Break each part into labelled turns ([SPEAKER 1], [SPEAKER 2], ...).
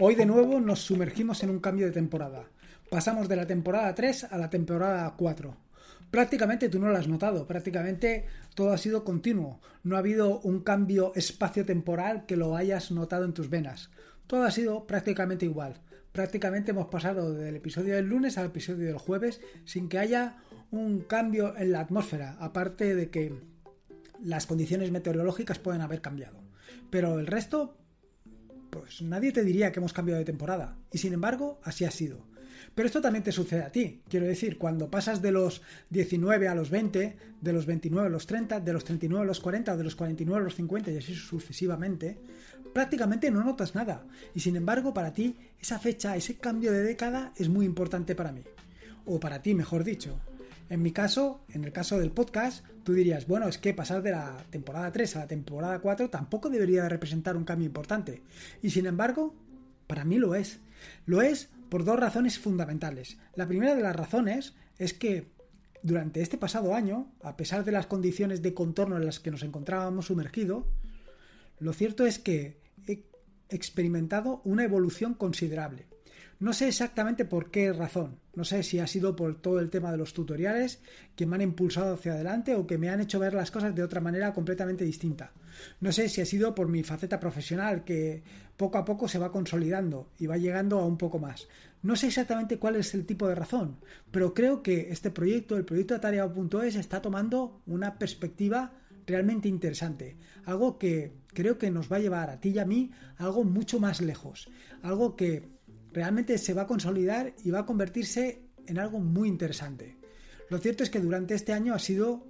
[SPEAKER 1] Hoy de nuevo nos sumergimos en un cambio de temporada. Pasamos de la temporada 3 a la temporada 4. Prácticamente tú no lo has notado, prácticamente todo ha sido continuo. No ha habido un cambio espacio-temporal que lo hayas notado en tus venas. Todo ha sido prácticamente igual. Prácticamente hemos pasado del episodio del lunes al episodio del jueves sin que haya un cambio en la atmósfera, aparte de que las condiciones meteorológicas pueden haber cambiado. Pero el resto pues nadie te diría que hemos cambiado de temporada. Y sin embargo, así ha sido. Pero esto también te sucede a ti. Quiero decir, cuando pasas de los 19 a los 20, de los 29 a los 30, de los 39 a los 40, de los 49 a los 50 y así sucesivamente, prácticamente no notas nada. Y sin embargo, para ti, esa fecha, ese cambio de década es muy importante para mí. O para ti, mejor dicho. En mi caso, en el caso del podcast, tú dirías, bueno, es que pasar de la temporada 3 a la temporada 4 tampoco debería representar un cambio importante. Y sin embargo, para mí lo es. Lo es por dos razones fundamentales. La primera de las razones es que durante este pasado año, a pesar de las condiciones de contorno en las que nos encontrábamos sumergidos, lo cierto es que he experimentado una evolución considerable. No sé exactamente por qué razón. No sé si ha sido por todo el tema de los tutoriales que me han impulsado hacia adelante o que me han hecho ver las cosas de otra manera completamente distinta. No sé si ha sido por mi faceta profesional que poco a poco se va consolidando y va llegando a un poco más. No sé exactamente cuál es el tipo de razón, pero creo que este proyecto, el proyecto atariado.es, está tomando una perspectiva realmente interesante, algo que creo que nos va a llevar a ti y a mí algo mucho más lejos, algo que realmente se va a consolidar y va a convertirse en algo muy interesante. Lo cierto es que durante este año ha sido,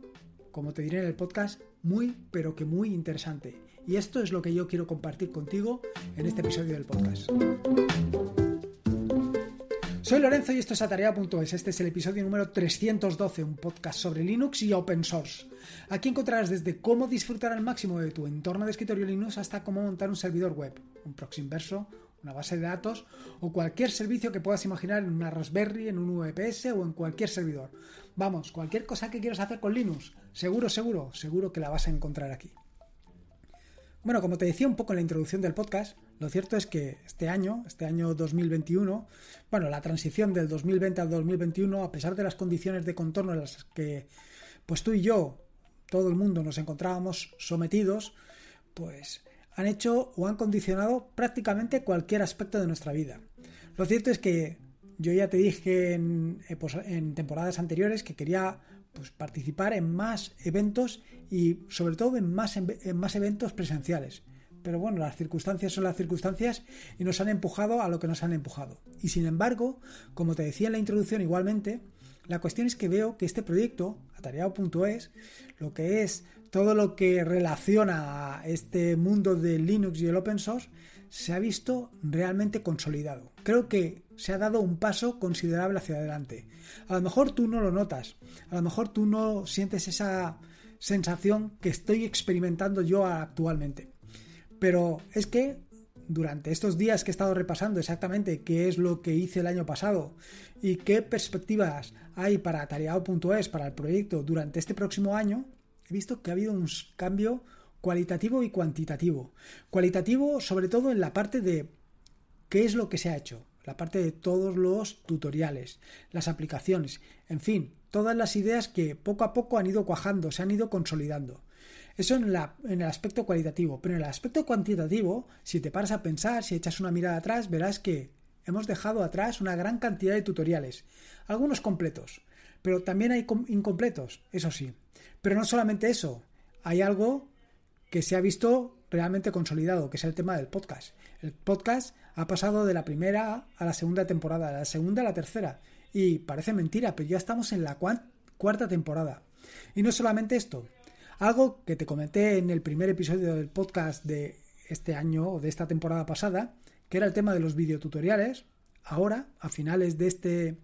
[SPEAKER 1] como te diré en el podcast, muy pero que muy interesante. Y esto es lo que yo quiero compartir contigo en este episodio del podcast. Soy Lorenzo y esto es Atarea.es. Este es el episodio número 312, un podcast sobre Linux y open source. Aquí encontrarás desde cómo disfrutar al máximo de tu entorno de escritorio Linux hasta cómo montar un servidor web, un proxy inverso, una base de datos o cualquier servicio que puedas imaginar en una Raspberry, en un VPS o en cualquier servidor. Vamos, cualquier cosa que quieras hacer con Linux, seguro, seguro, seguro que la vas a encontrar aquí. Bueno, como te decía un poco en la introducción del podcast, lo cierto es que este año, este año 2021, bueno, la transición del 2020 al 2021, a pesar de las condiciones de contorno en las que pues tú y yo, todo el mundo nos encontrábamos sometidos, pues han hecho o han condicionado prácticamente cualquier aspecto de nuestra vida. Lo cierto es que yo ya te dije en, eh, pues, temporadas anteriores que quería pues, participar en más eventos y sobre todo en más, en más eventos presenciales. Pero bueno, las circunstancias son las circunstancias y nos han empujado a lo que nos han empujado. Y sin embargo, como te decía en la introducción igualmente, la cuestión es que veo que este proyecto, atareado.es, lo que es todo lo que relaciona a este mundo de Linux y el open source se ha visto realmente consolidado. Creo que se ha dado un paso considerable hacia adelante. A lo mejor tú no lo notas, a lo mejor tú no sientes esa sensación que estoy experimentando yo actualmente. Pero es que durante estos días que he estado repasando exactamente qué es lo que hice el año pasado y qué perspectivas hay para Tareado.es, para el proyecto durante este próximo año, he visto que ha habido un cambio cualitativo y cuantitativo. Cualitativo sobre todo en la parte de qué es lo que se ha hecho, la parte de todos los tutoriales, las aplicaciones, en fin, todas las ideas que poco a poco han ido cuajando, se han ido consolidando. Eso en, el aspecto cualitativo, pero en el aspecto cuantitativo, si te paras a pensar, si echas una mirada atrás, verás que hemos dejado atrás una gran cantidad de tutoriales, algunos completos, pero también hay incompletos, eso sí. Pero no solamente eso, hay algo que se ha visto realmente consolidado, que es el tema del podcast. El podcast ha pasado de la primera a la segunda temporada, de la segunda a la tercera, y parece mentira, pero ya estamos en la cuarta temporada. Y no solamente esto, algo que te comenté en el primer episodio del podcast de este año o de esta temporada pasada, que era el tema de los videotutoriales, ahora, a finales de este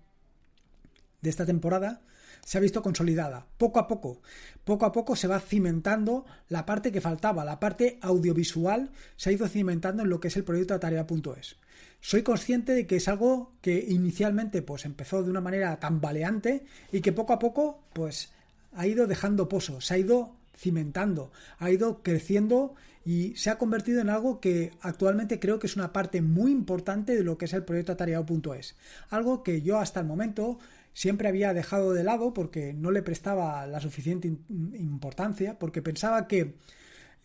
[SPEAKER 1] de esta temporada se ha visto consolidada, poco a poco. Poco a poco se va cimentando la parte que faltaba, la parte audiovisual se ha ido cimentando en lo que es el proyecto Atarea.es. Soy consciente de que es algo que inicialmente pues empezó de una manera tambaleante y que poco a poco pues ha ido dejando pozo, se ha ido cimentando, ha ido creciendo y se ha convertido en algo que actualmente creo que es una parte muy importante de lo que es el proyecto atariado.es Algo que yo hasta el momento siempre había dejado de lado porque no le prestaba la suficiente importancia, porque pensaba que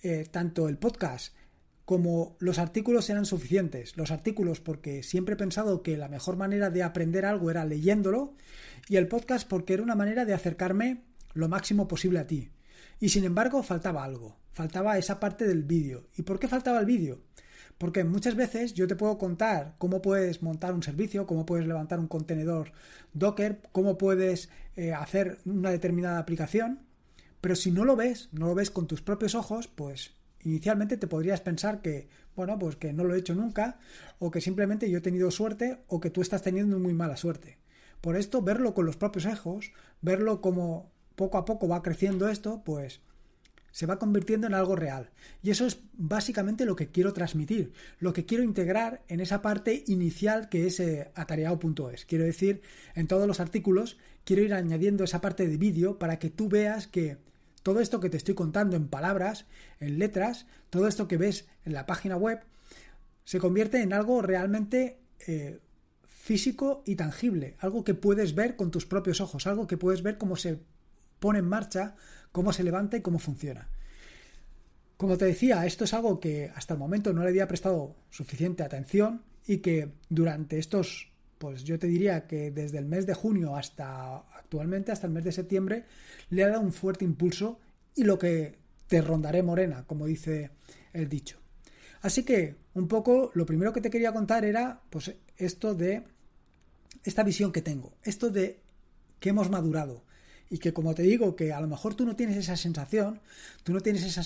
[SPEAKER 1] eh, tanto el podcast como los artículos eran suficientes. Los artículos porque siempre he pensado que la mejor manera de aprender algo era leyéndolo y el podcast porque era una manera de acercarme lo máximo posible a ti. Y sin embargo faltaba algo, faltaba esa parte del vídeo. ¿Y por qué faltaba el vídeo? Porque muchas veces yo te puedo contar cómo puedes montar un servicio, cómo puedes levantar un contenedor Docker, cómo puedes eh, hacer una determinada aplicación, pero si no lo ves, no lo ves con tus propios ojos, pues inicialmente te podrías pensar que, bueno, pues que no lo he hecho nunca, o que simplemente yo he tenido suerte, o que tú estás teniendo muy mala suerte. Por esto, verlo con los propios ojos, verlo como poco a poco va creciendo esto, pues se va convirtiendo en algo real. Y eso es básicamente lo que quiero transmitir, lo que quiero integrar en esa parte inicial que es eh, atareado.es. Quiero decir, en todos los artículos quiero ir añadiendo esa parte de vídeo para que tú veas que todo esto que te estoy contando en palabras, en letras, todo esto que ves en la página web, se convierte en algo realmente... Eh, físico y tangible, algo que puedes ver con tus propios ojos, algo que puedes ver cómo se pone en marcha, cómo se levanta y cómo funciona. Como te decía, esto es algo que hasta el momento no le había prestado suficiente atención y que durante estos, pues yo te diría que desde el mes de junio hasta actualmente, hasta el mes de septiembre, le ha dado un fuerte impulso y lo que te rondaré morena, como dice el dicho. Así que un poco lo primero que te quería contar era pues esto de esta visión que tengo, esto de que hemos madurado, y que como te digo, que a lo mejor tú no tienes esa sensación, tú no tienes esa,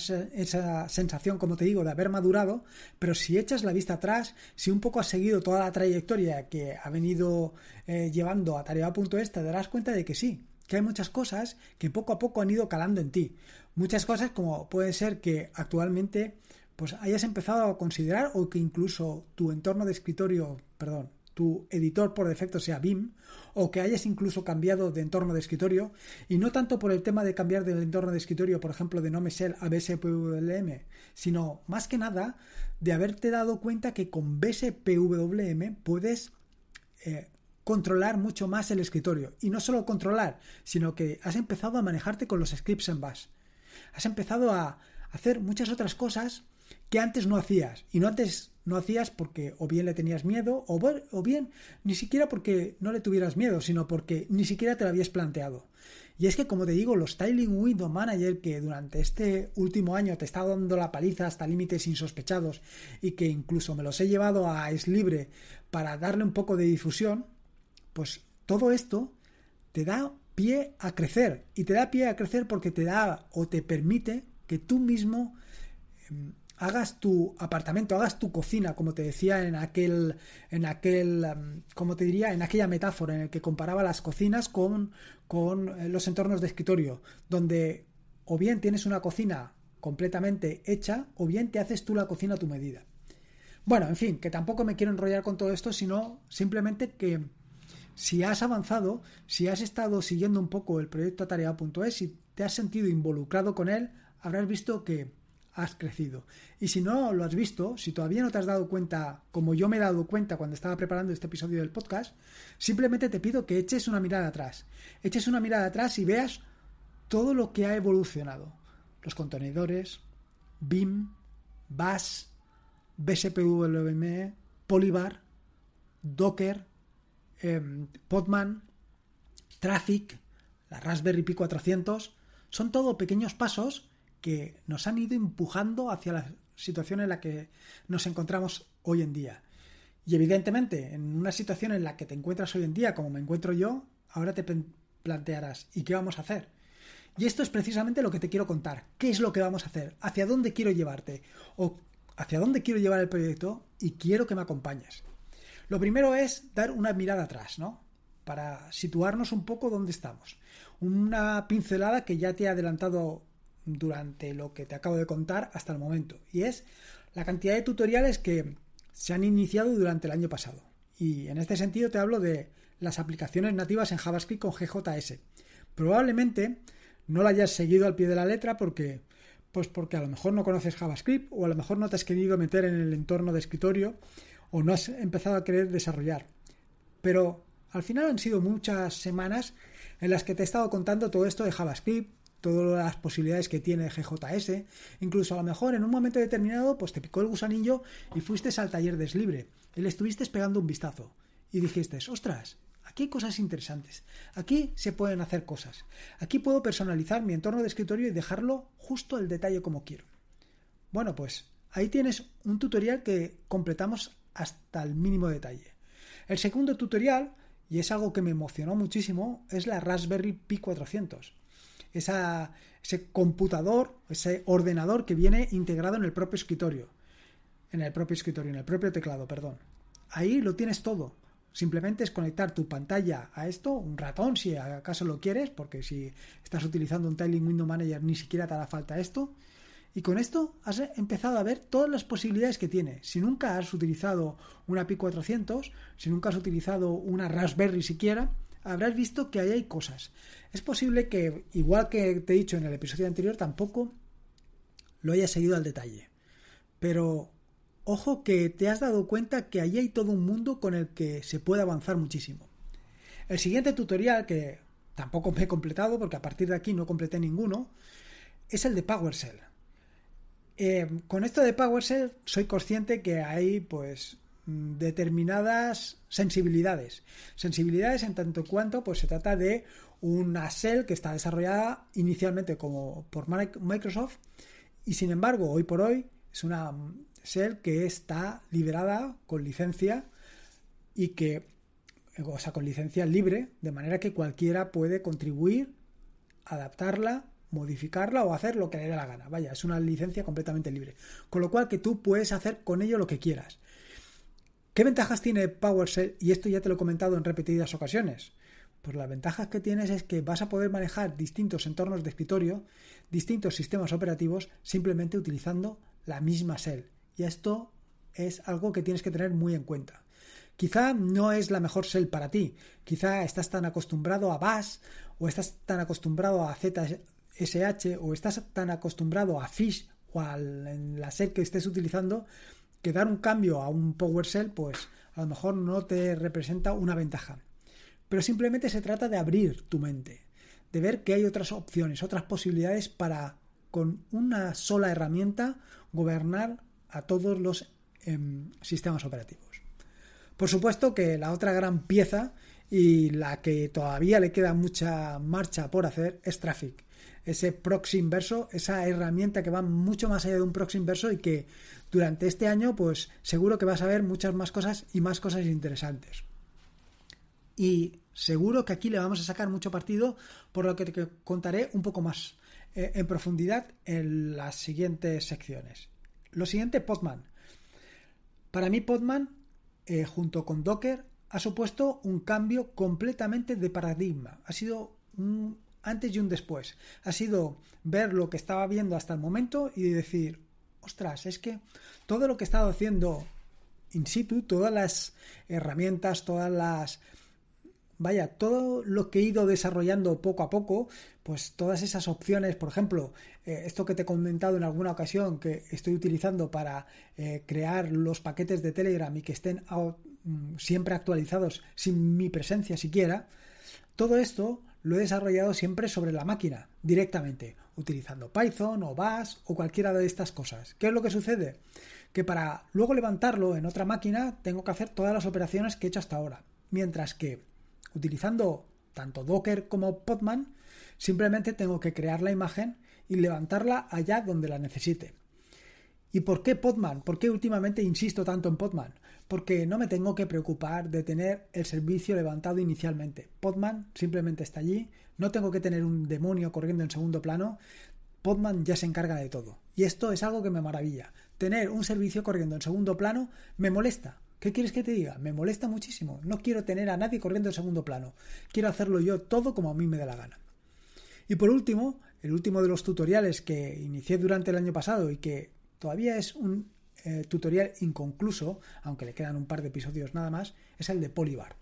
[SPEAKER 1] sensación, como te digo, de haber madurado, pero si echas la vista atrás, si un poco has seguido toda la trayectoria que ha venido eh, llevando a tarea.es, este, te darás cuenta de que sí, que hay muchas cosas que poco a poco han ido calando en ti. Muchas cosas como puede ser que actualmente pues hayas empezado a considerar o que incluso tu entorno de escritorio, perdón, editor por defecto sea BIM o que hayas incluso cambiado de entorno de escritorio y no tanto por el tema de cambiar del entorno de escritorio, por ejemplo, de NoMesel a BSPWM, sino más que nada de haberte dado cuenta que con BSPWM puedes eh, controlar mucho más el escritorio y no solo controlar, sino que has empezado a manejarte con los scripts en bash. Has empezado a hacer muchas otras cosas que antes no hacías. Y no antes no hacías porque o bien le tenías miedo o, o bien ni siquiera porque no le tuvieras miedo, sino porque ni siquiera te lo habías planteado. Y es que, como te digo, los Styling Window Manager que durante este último año te está dando la paliza hasta límites insospechados y que incluso me los he llevado a Es Libre para darle un poco de difusión, pues todo esto te da pie a crecer. Y te da pie a crecer porque te da o te permite que tú mismo em, hagas tu apartamento, hagas tu cocina, como te decía en aquel, en aquel, em, como te diría, en aquella metáfora en el que comparaba las cocinas con, con eh, los entornos de escritorio, donde o bien tienes una cocina completamente hecha o bien te haces tú la cocina a tu medida. Bueno, en fin, que tampoco me quiero enrollar con todo esto, sino simplemente que si has avanzado, si has estado siguiendo un poco el proyecto atareado.es y te has sentido involucrado con él, habrás visto que has crecido. Y si no lo has visto, si todavía no te has dado cuenta, como yo me he dado cuenta cuando estaba preparando este episodio del podcast, simplemente te pido que eches una mirada atrás. Eches una mirada atrás y veas todo lo que ha evolucionado. Los contenedores, BIM, BAS, BSPWM, Polybar, Docker, em, Podman, Traffic, la Raspberry Pi 400, son todo pequeños pasos que nos han ido empujando hacia la situación en la que nos encontramos hoy en día. Y evidentemente, en una situación en la que te encuentras hoy en día, como me encuentro yo, ahora te plantearás, ¿y qué vamos a hacer? Y esto es precisamente lo que te quiero contar. ¿Qué es lo que vamos a hacer? ¿Hacia dónde quiero llevarte? ¿O hacia dónde quiero llevar el proyecto? Y quiero que me acompañes. Lo primero es dar una mirada atrás, ¿no? Para situarnos un poco dónde estamos. Una pincelada que ya te he adelantado durante lo que te acabo de contar hasta el momento. Y es la cantidad de tutoriales que se han iniciado durante el año pasado. Y en este sentido te hablo de las aplicaciones nativas en JavaScript con GJS. Probablemente no la hayas seguido al pie de la letra porque pues porque a lo mejor no conoces JavaScript o a lo mejor no te has querido meter en el entorno de escritorio o no has empezado a querer desarrollar. Pero al final han sido muchas semanas en las que te he estado contando todo esto de JavaScript, todas las posibilidades que tiene GJS. Incluso a lo mejor en un momento determinado, pues te picó el gusanillo y fuiste al taller deslibre y le estuviste pegando un vistazo y dijiste, ostras, Aquí hay cosas interesantes. Aquí se pueden hacer cosas. Aquí puedo personalizar mi entorno de escritorio y dejarlo justo al detalle como quiero. Bueno, pues ahí tienes un tutorial que completamos hasta el mínimo detalle. El segundo tutorial, y es algo que me emocionó muchísimo, es la Raspberry Pi 400 ese computador, ese ordenador que viene integrado en el propio escritorio, en el propio escritorio, en el propio teclado, perdón. Ahí lo tienes todo. Simplemente es conectar tu pantalla a esto, un ratón si acaso lo quieres, porque si estás utilizando un Tiling Window Manager ni siquiera te hará falta esto. Y con esto has empezado a ver todas las posibilidades que tiene. Si nunca has utilizado una Pi 400, si nunca has utilizado una Raspberry siquiera, habrás visto que ahí hay cosas. Es posible que, igual que te he dicho en el episodio anterior, tampoco lo hayas seguido al detalle. Pero ojo que te has dado cuenta que ahí hay todo un mundo con el que se puede avanzar muchísimo. El siguiente tutorial, que tampoco me he completado porque a partir de aquí no completé ninguno, es el de PowerShell. Eh, con esto de PowerShell soy consciente que hay pues Mm, determinadas sensibilidades. Sensibilidades en tanto cuanto pues, se trata de una shell que está desarrollada inicialmente como por Microsoft y sin embargo hoy por hoy es una shell que está liberada con licencia y que, o sea, con licencia libre, de manera que cualquiera puede contribuir, adaptarla, modificarla o hacer lo que le dé la gana. Vaya, es una licencia completamente libre. Con lo cual que tú puedes hacer con ello lo que quieras. ¿Qué ventajas tiene PowerShell? Y esto ya te lo he comentado en repetidas ocasiones. Pues las ventajas que tienes es que vas a poder manejar distintos entornos de escritorio, distintos sistemas operativos, simplemente utilizando la misma shell. Y esto es algo que tienes que tener muy en cuenta. Quizá no es la mejor shell para ti. Quizá estás tan acostumbrado a Bash o estás tan acostumbrado a ZSH o estás tan acostumbrado a Fish o a la shell que estés utilizando que dar un cambio a un PowerShell, pues a lo mejor no te representa una ventaja. Pero simplemente se trata de abrir tu mente, de ver que hay otras opciones, otras posibilidades para con una sola herramienta gobernar a todos los em, sistemas operativos. Por supuesto que la otra gran pieza y la que todavía le queda mucha marcha por hacer es Traffic ese proxy inverso, esa herramienta que va mucho más allá de un proxy inverso y que durante este año, pues seguro que vas a ver muchas más cosas y más cosas interesantes. Y seguro que aquí le vamos a sacar mucho partido, por lo que te contaré un poco más eh, en profundidad en las siguientes secciones. Lo siguiente, Podman. Para mí, Podman, eh, junto con Docker, ha supuesto un cambio completamente de paradigma. Ha sido un, antes y un después. Ha sido ver lo que estaba viendo hasta el momento y decir, ostras, es que todo lo que he estado haciendo in situ, todas las herramientas, todas las... Vaya, todo lo que he ido desarrollando poco a poco, pues todas esas opciones, por ejemplo, eh, esto que te he comentado en alguna ocasión que estoy utilizando para eh, crear los paquetes de Telegram y que estén mm, siempre actualizados sin mi presencia siquiera, todo esto lo he desarrollado siempre sobre la máquina, directamente, utilizando Python o Bash o cualquiera de estas cosas. ¿Qué es lo que sucede? Que para luego levantarlo en otra máquina tengo que hacer todas las operaciones que he hecho hasta ahora. Mientras que utilizando tanto Docker como Podman, simplemente tengo que crear la imagen y levantarla allá donde la necesite. ¿Y por qué Podman? ¿Por qué últimamente insisto tanto en Podman? porque no me tengo que preocupar de tener el servicio levantado inicialmente. Podman simplemente está allí, no tengo que tener un demonio corriendo en segundo plano, Podman ya se encarga de todo. Y esto es algo que me maravilla. Tener un servicio corriendo en segundo plano me molesta. ¿Qué quieres que te diga? Me molesta muchísimo. No quiero tener a nadie corriendo en segundo plano. Quiero hacerlo yo todo como a mí me dé la gana. Y por último, el último de los tutoriales que inicié durante el año pasado y que todavía es un eh, tutorial inconcluso, aunque le quedan un par de episodios nada más, es el de Polybar.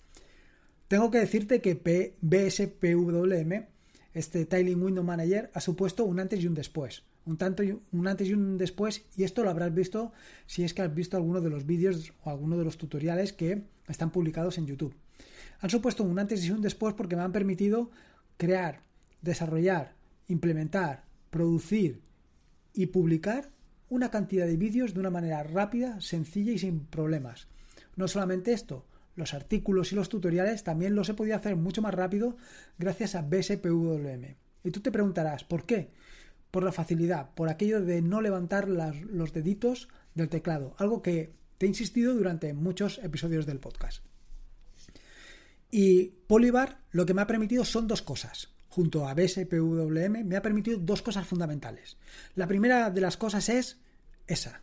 [SPEAKER 1] Tengo que decirte que BSPWM, este Tiling Window Manager, ha supuesto un antes y un después. Un, tanto y un antes y un después, y esto lo habrás visto si es que has visto alguno de los vídeos o alguno de los tutoriales que están publicados en YouTube. Han supuesto un antes y un después porque me han permitido crear, desarrollar, implementar, producir y publicar una cantidad de vídeos de una manera rápida, sencilla y sin problemas. No solamente esto, los artículos y los tutoriales también los he podido hacer mucho más rápido gracias a BSPWM. Y tú te preguntarás, ¿por qué? Por la facilidad, por aquello de no levantar los deditos del teclado, algo que te he insistido durante muchos episodios del podcast. Y Polybar lo que me ha permitido son dos cosas junto a BSPWM me ha permitido dos cosas fundamentales. La primera de las cosas es esa,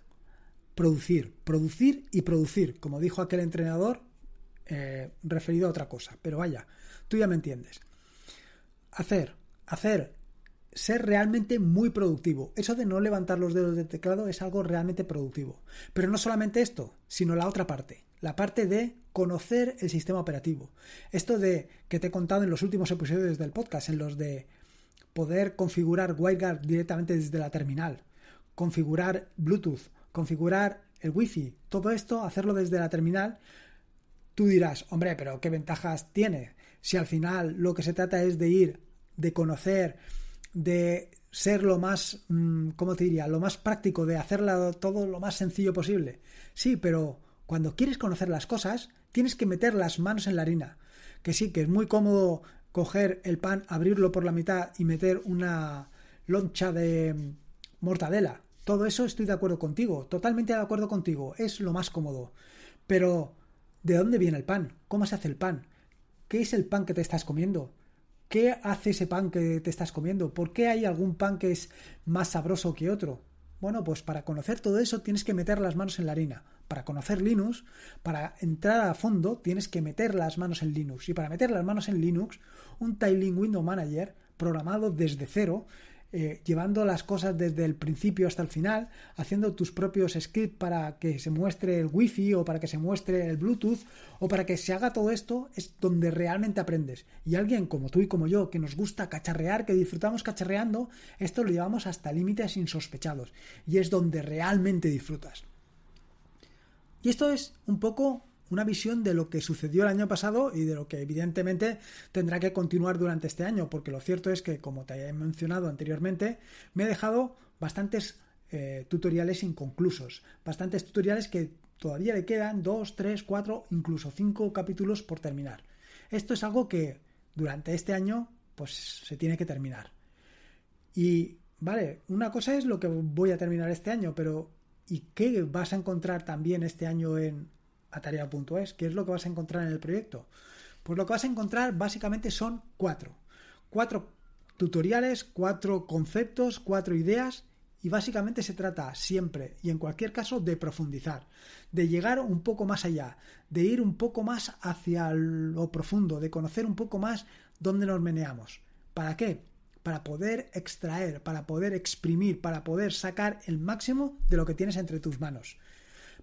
[SPEAKER 1] producir, producir y producir, como dijo aquel entrenador eh, referido a otra cosa, pero vaya, tú ya me entiendes. Hacer, hacer ser realmente muy productivo. Eso de no levantar los dedos del teclado es algo realmente productivo. Pero no solamente esto, sino la otra parte, la parte de conocer el sistema operativo. Esto de que te he contado en los últimos episodios del podcast, en los de poder configurar WireGuard directamente desde la terminal, configurar Bluetooth, configurar el Wi-Fi, todo esto, hacerlo desde la terminal, tú dirás, hombre, pero ¿qué ventajas tiene? Si al final lo que se trata es de ir, de conocer, de ser lo más, mm, ¿cómo te diría?, lo más práctico, de hacerlo todo lo más sencillo posible. Sí, pero cuando quieres conocer las cosas, tienes que meter las manos en la harina. Que sí, que es muy cómodo coger el pan, abrirlo por la mitad y meter una loncha de mm, mortadela. Todo eso estoy de acuerdo contigo, totalmente de acuerdo contigo, es lo más cómodo. Pero, ¿de dónde viene el pan? ¿Cómo se hace el pan? ¿Qué es el pan que te estás comiendo? ¿Qué hace ese pan que te estás comiendo? ¿Por qué hay algún pan que es más sabroso que otro? Bueno, pues para conocer todo eso tienes que meter las manos en la harina. Para conocer Linux, para entrar a fondo, tienes que meter las manos en Linux. Y para meter las manos en Linux, un Tiling Window Manager programado desde cero eh, llevando las cosas desde el principio hasta el final, haciendo tus propios scripts para que se muestre el wifi o para que se muestre el Bluetooth o para que se haga todo esto, es donde realmente aprendes. Y alguien como tú y como yo, que nos gusta cacharrear, que disfrutamos cacharreando, esto lo llevamos hasta límites insospechados. Y es donde realmente disfrutas. Y esto es un poco una visión de lo que sucedió el año pasado y de lo que evidentemente tendrá que continuar durante este año, porque lo cierto es que, como te he mencionado anteriormente, me he dejado bastantes eh, tutoriales inconclusos, bastantes tutoriales que todavía le quedan 2, 3, 4, incluso 5 capítulos por terminar. Esto es algo que durante este año pues se tiene que terminar. Y vale, una cosa es lo que voy a terminar este año, pero ¿y qué vas a encontrar también este año en atarea.es. ¿Qué es lo que vas a encontrar en el proyecto? Pues lo que vas a encontrar básicamente son cuatro. Cuatro tutoriales, cuatro conceptos, cuatro ideas y básicamente se trata siempre y en cualquier caso de profundizar, de llegar un poco más allá, de ir un poco más hacia lo profundo, de conocer un poco más dónde nos meneamos. ¿Para qué? Para poder extraer, para poder exprimir, para poder sacar el máximo de lo que tienes entre tus manos.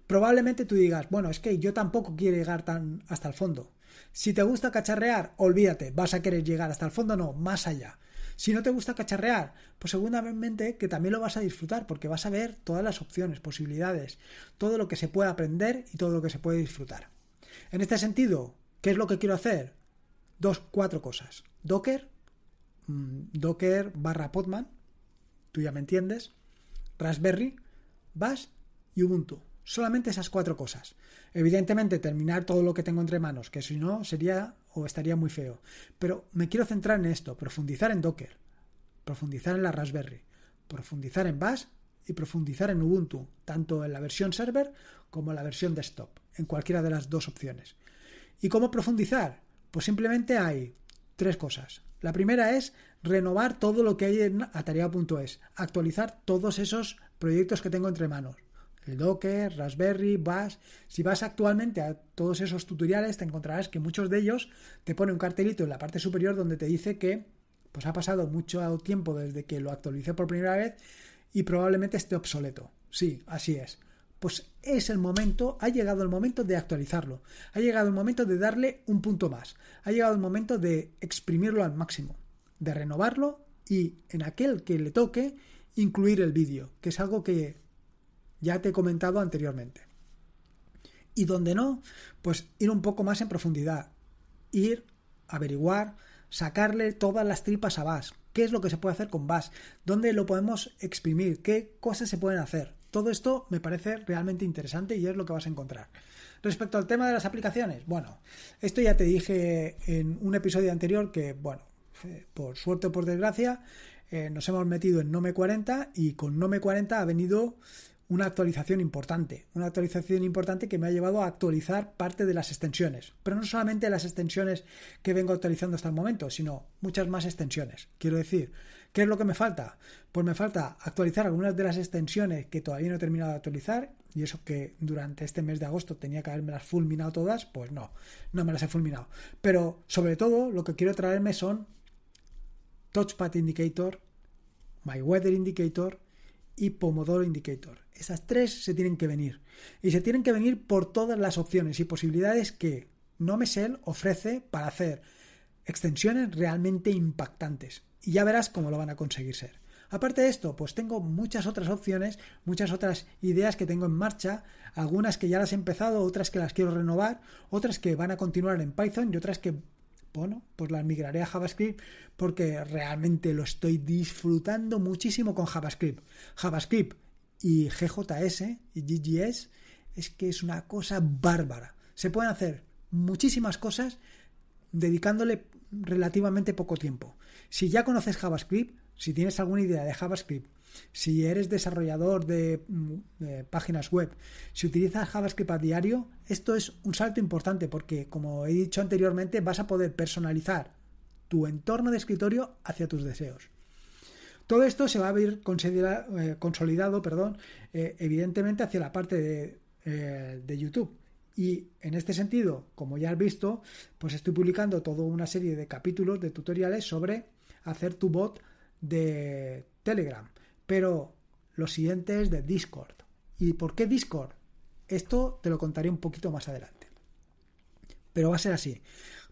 [SPEAKER 1] Probablemente tú digas, bueno, es que yo tampoco quiero llegar tan hasta el fondo. Si te gusta cacharrear, olvídate, vas a querer llegar hasta el fondo, no, más allá. Si no te gusta cacharrear, pues seguramente que también lo vas a disfrutar porque vas a ver todas las opciones, posibilidades, todo lo que se puede aprender y todo lo que se puede disfrutar. En este sentido, ¿qué es lo que quiero hacer? Dos, cuatro cosas. Docker, mm, Docker barra Podman, tú ya me entiendes, Raspberry, Bash y Ubuntu. Solamente esas cuatro cosas. Evidentemente, terminar todo lo que tengo entre manos, que si no sería o estaría muy feo. Pero me quiero centrar en esto, profundizar en Docker, profundizar en la Raspberry, profundizar en Bash y profundizar en Ubuntu, tanto en la versión server como en la versión desktop, en cualquiera de las dos opciones. ¿Y cómo profundizar? Pues simplemente hay tres cosas. La primera es renovar todo lo que hay en Atariado.es, actualizar todos esos proyectos que tengo entre manos el Docker, Raspberry, Bash. Si vas actualmente a todos esos tutoriales, te encontrarás que muchos de ellos te pone un cartelito en la parte superior donde te dice que pues ha pasado mucho tiempo desde que lo actualicé por primera vez y probablemente esté obsoleto. Sí, así es. Pues es el momento, ha llegado el momento de actualizarlo. Ha llegado el momento de darle un punto más. Ha llegado el momento de exprimirlo al máximo, de renovarlo y en aquel que le toque incluir el vídeo, que es algo que ya te he comentado anteriormente. Y donde no, pues ir un poco más en profundidad, ir, averiguar, sacarle todas las tripas a VAS, qué es lo que se puede hacer con VAS, dónde lo podemos exprimir, qué cosas se pueden hacer. Todo esto me parece realmente interesante y es lo que vas a encontrar. Respecto al tema de las aplicaciones, bueno, esto ya te dije en un episodio anterior que, bueno, eh, por suerte o por desgracia, eh, nos hemos metido en Nome 40 y con Nome 40 ha venido una actualización importante, una actualización importante que me ha llevado a actualizar parte de las extensiones, pero no solamente las extensiones que vengo actualizando hasta el momento, sino muchas más extensiones. Quiero decir, ¿qué es lo que me falta? Pues me falta actualizar algunas de las extensiones que todavía no he terminado de actualizar y eso que durante este mes de agosto tenía que haberme las fulminado todas, pues no, no me las he fulminado. Pero sobre todo lo que quiero traerme son Touchpad Indicator, My Weather Indicator y Pomodoro Indicator. Esas tres se tienen que venir. Y se tienen que venir por todas las opciones y posibilidades que NoMesel ofrece para hacer extensiones realmente impactantes. Y ya verás cómo lo van a conseguir ser. Aparte de esto, pues tengo muchas otras opciones, muchas otras ideas que tengo en marcha, algunas que ya las he empezado, otras que las quiero renovar, otras que van a continuar en Python y otras que, bueno, pues las migraré a JavaScript porque realmente lo estoy disfrutando muchísimo con JavaScript. JavaScript y GJS y GGS es que es una cosa bárbara. Se pueden hacer muchísimas cosas dedicándole relativamente poco tiempo. Si ya conoces JavaScript, si tienes alguna idea de JavaScript, si eres desarrollador de, mm, páginas web, si utilizas JavaScript a diario, esto es un salto importante porque, como he dicho anteriormente, vas a poder personalizar tu entorno de escritorio hacia tus deseos. Todo esto se va a ver eh, consolidado, perdón, eh, evidentemente hacia la parte de, eh, de YouTube. Y en este sentido, como ya has visto, pues estoy publicando toda una serie de capítulos, de tutoriales sobre hacer tu bot de Telegram. Pero lo siguiente es de Discord. ¿Y por qué Discord? Esto te lo contaré un poquito más adelante. Pero va a ser así.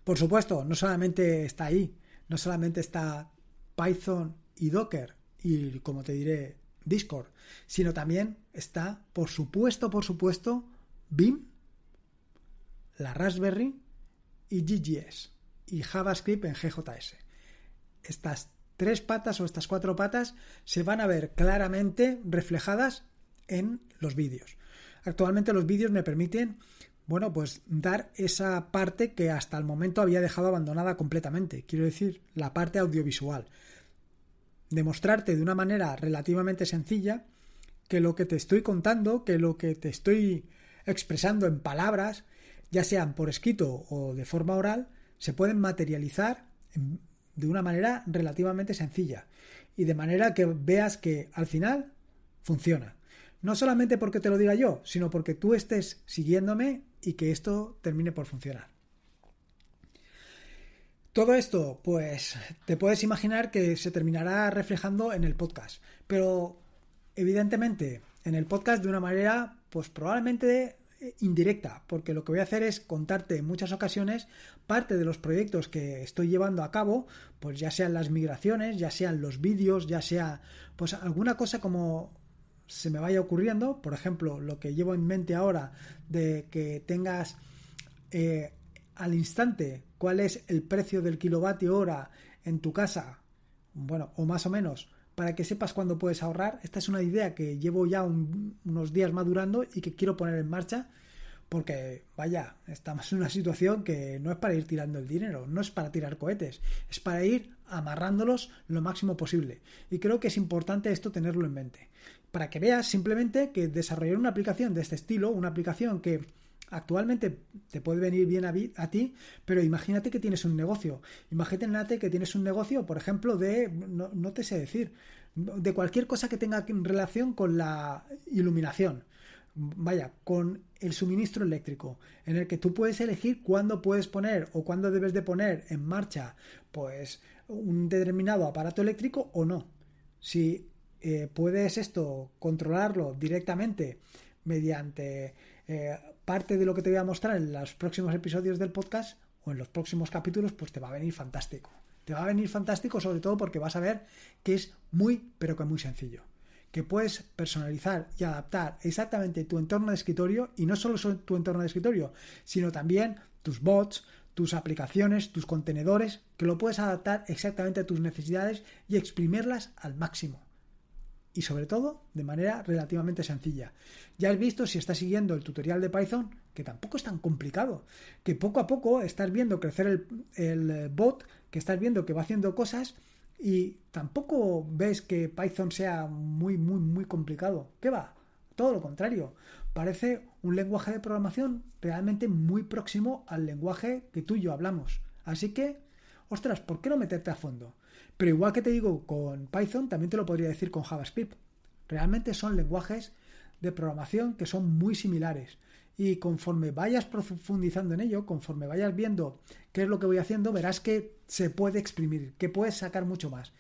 [SPEAKER 1] Por supuesto, no solamente está ahí, no solamente está Python y Docker y, como te diré, Discord, sino también está, por supuesto, por supuesto, BIM, la Raspberry y GGS y JavaScript en GJS. Estas tres patas o estas cuatro patas se van a ver claramente reflejadas en los vídeos. Actualmente los vídeos me permiten, bueno, pues dar esa parte que hasta el momento había dejado abandonada completamente, quiero decir, la parte audiovisual demostrarte de una manera relativamente sencilla que lo que te estoy contando, que lo que te estoy expresando en palabras, ya sean por escrito o de forma oral, se pueden materializar de una manera relativamente sencilla y de manera que veas que al final funciona. No solamente porque te lo diga yo, sino porque tú estés siguiéndome y que esto termine por funcionar. Todo esto, pues te puedes imaginar que se terminará reflejando en el podcast, pero evidentemente en el podcast de una manera, pues probablemente eh, indirecta, porque lo que voy a hacer es contarte en muchas ocasiones parte de los proyectos que estoy llevando a cabo, pues ya sean las migraciones, ya sean los vídeos, ya sea pues alguna cosa como se me vaya ocurriendo, por ejemplo, lo que llevo en mente ahora de que tengas eh, al instante cuál es el precio del kilovatio hora en tu casa, bueno, o más o menos, para que sepas cuándo puedes ahorrar. Esta es una idea que llevo ya unos días madurando y que quiero poner en marcha porque, vaya, estamos en una situación que no es para ir tirando el dinero, no es para tirar cohetes, es para ir amarrándolos lo máximo posible. Y creo que es importante esto tenerlo en mente, para que veas simplemente que desarrollar una aplicación de este estilo, una aplicación que actualmente te puede venir bien a, ti, pero imagínate que tienes un negocio. Imagínate que tienes un negocio, por ejemplo, de, no, te sé decir, de cualquier cosa que tenga relación con la iluminación. Vaya, con el suministro eléctrico, en el que tú puedes elegir cuándo puedes poner o cuándo debes de poner en marcha, pues, un determinado aparato eléctrico o no. Si eh, puedes esto controlarlo directamente mediante eh, parte de lo que te voy a mostrar en los próximos episodios del podcast o en los próximos capítulos, pues te va a venir fantástico. Te va a venir fantástico sobre todo porque vas a ver que es muy, pero que muy sencillo. Que puedes personalizar y adaptar exactamente tu entorno de escritorio y no solo tu entorno de escritorio, sino también tus bots, tus aplicaciones, tus contenedores, que lo puedes adaptar exactamente a tus necesidades y exprimirlas al máximo y sobre todo de manera relativamente sencilla. Ya has visto si estás siguiendo el tutorial de Python que tampoco es tan complicado, que poco a poco estás viendo crecer el, bot, que estás viendo que va haciendo cosas y tampoco ves que Python sea muy, muy, muy complicado. ¿Qué va? Todo lo contrario. Parece un lenguaje de programación realmente muy próximo al lenguaje que tú y yo hablamos. Así que, ostras, ¿por qué no meterte a fondo? Pero igual que te digo con Python, también te lo podría decir con JavaScript. Realmente son lenguajes de programación que son muy similares. Y conforme vayas profundizando en ello, conforme vayas viendo qué es lo que voy haciendo, verás que se puede exprimir, que puedes sacar mucho más.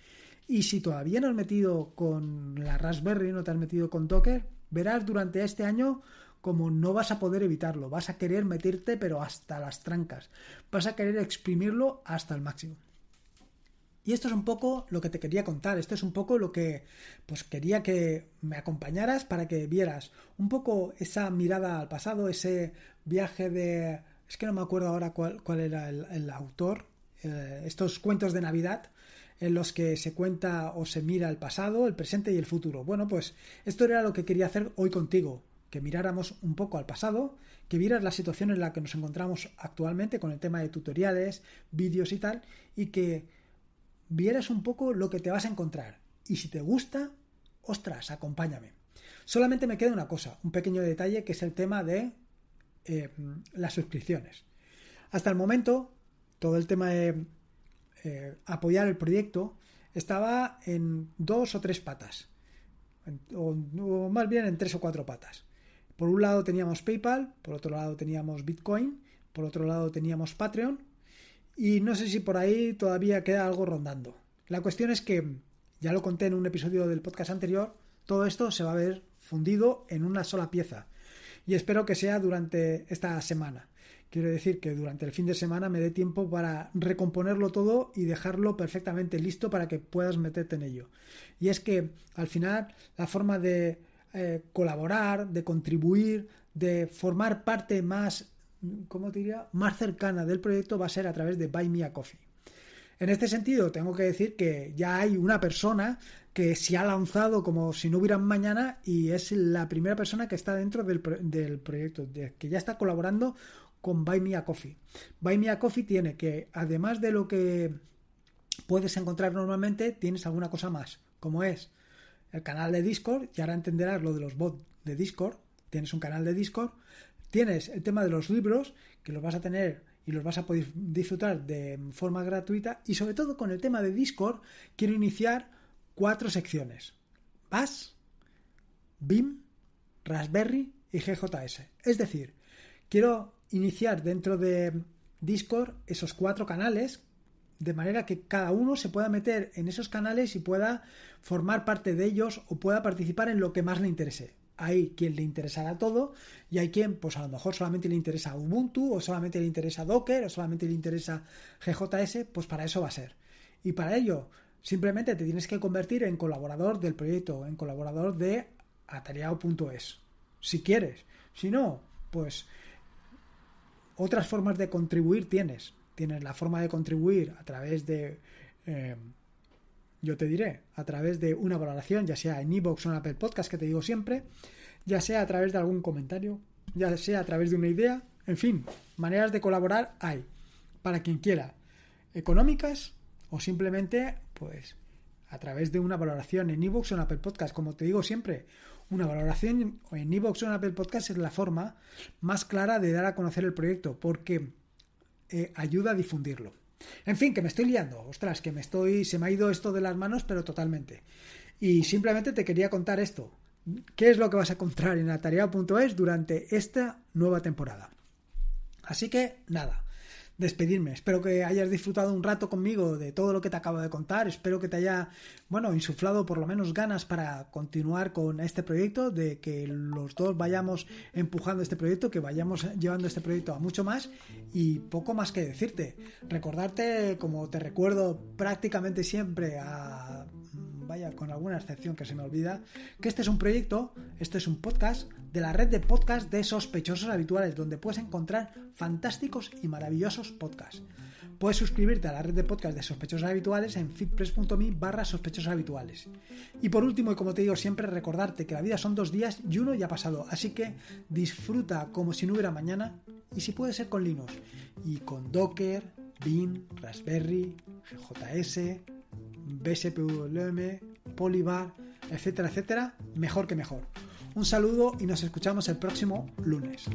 [SPEAKER 1] Y si todavía no has metido con la Raspberry, no te has metido con Docker, verás durante este año como no vas a poder evitarlo, vas a querer meterte pero hasta las trancas, vas a querer exprimirlo hasta el máximo. Y esto es un poco lo que te quería contar, esto es un poco lo que pues quería que me acompañaras para que vieras un poco esa mirada al pasado, ese viaje de es que no me acuerdo ahora cuál, cuál era el, autor, eh, estos cuentos de Navidad en los que se cuenta o se mira el pasado, el presente y el futuro. Bueno, pues esto era lo que quería hacer hoy contigo, que miráramos un poco al pasado, que vieras la situación en la que nos encontramos actualmente con el tema de tutoriales, vídeos y tal, y que vieras un poco lo que te vas a encontrar. Y si te gusta, ostras, acompáñame. Solamente me queda una cosa, un pequeño detalle que es el tema de eh, las suscripciones. Hasta el momento, todo el tema de eh, apoyar el proyecto estaba en dos o tres patas, o más bien en tres o cuatro patas. Por un lado teníamos PayPal, por otro lado teníamos Bitcoin, por otro lado teníamos Patreon y no sé si por ahí todavía queda algo rondando. La cuestión es que, ya lo conté en un episodio del podcast anterior, todo esto se va a ver fundido en una sola pieza. Y espero que sea durante esta semana. Quiero decir que durante el fin de semana me dé tiempo para recomponerlo todo y dejarlo perfectamente listo para que puedas meterte en ello. Y es que al final la forma de eh, colaborar, de contribuir, de formar parte más ¿cómo diría? más cercana del proyecto va a ser a través de Buy Me a Coffee. En este sentido, tengo que decir que ya hay una persona que se ha lanzado como si no hubiera mañana y es la primera persona que está dentro del, del proyecto, que ya está colaborando con Buy Me a Coffee. Buy Me a Coffee tiene que, además de lo que puedes encontrar normalmente, tienes alguna cosa más, como es el canal de Discord, y ahora entenderás lo de los bots de Discord, tienes un canal de Discord, Tienes el tema de los libros, que los vas a tener y los vas a poder disfrutar de forma gratuita. Y sobre todo con el tema de Discord, quiero iniciar cuatro secciones. Bass, BIM, Raspberry y GJS. Es decir, quiero iniciar dentro de Discord esos cuatro canales de manera que cada uno se pueda meter en esos canales y pueda formar parte de ellos o pueda participar en lo que más le interese hay quien le interesará todo y hay quien, pues a lo mejor solamente le interesa Ubuntu o solamente le interesa Docker o solamente le interesa GJS, pues para eso va a ser. Y para ello, simplemente te tienes que convertir en colaborador del proyecto, en colaborador de Atariado.es, si quieres. Si no, pues otras formas de contribuir tienes. Tienes la forma de contribuir a través de... Eh, yo te diré a través de una valoración, ya sea en iVoox o en Apple Podcast, que te digo siempre, ya sea a través de algún comentario, ya sea a través de una idea, en fin, maneras de colaborar hay, para quien quiera, económicas o simplemente, pues, a través de una valoración en iVoox o en Apple Podcast. Como te digo siempre, una valoración en iVoox o en Apple Podcast es la forma más clara de dar a conocer el proyecto, porque eh, ayuda a difundirlo. En fin, que me estoy liando. Ostras, que me estoy. Se me ha ido esto de las manos, pero totalmente. Y simplemente te quería contar esto. ¿Qué es lo que vas a encontrar en atareado.es durante esta nueva temporada? Así que nada despedirme. Espero que hayas disfrutado un rato conmigo de todo lo que te acabo de contar. Espero que te haya, bueno, insuflado por lo menos ganas para continuar con este proyecto, de que los dos vayamos empujando este proyecto, que vayamos llevando este proyecto a mucho más y poco más que decirte. Recordarte, como te recuerdo prácticamente siempre a vaya con alguna excepción que se me olvida, que este es un proyecto, este es un podcast de la red de podcast de sospechosos habituales, donde puedes encontrar fantásticos y maravillosos podcasts. Puedes suscribirte a la red de podcast de sospechosos habituales en fitpress.me barra sospechosos habituales. Y por último, y como te digo siempre, recordarte que la vida son dos días y uno ya ha pasado, así que disfruta como si no hubiera mañana y si puede ser con Linux y con Docker Bean, Raspberry, GJS, BSPWM, Polybar, etcétera, etcétera, mejor que mejor. Un saludo y nos escuchamos el próximo lunes.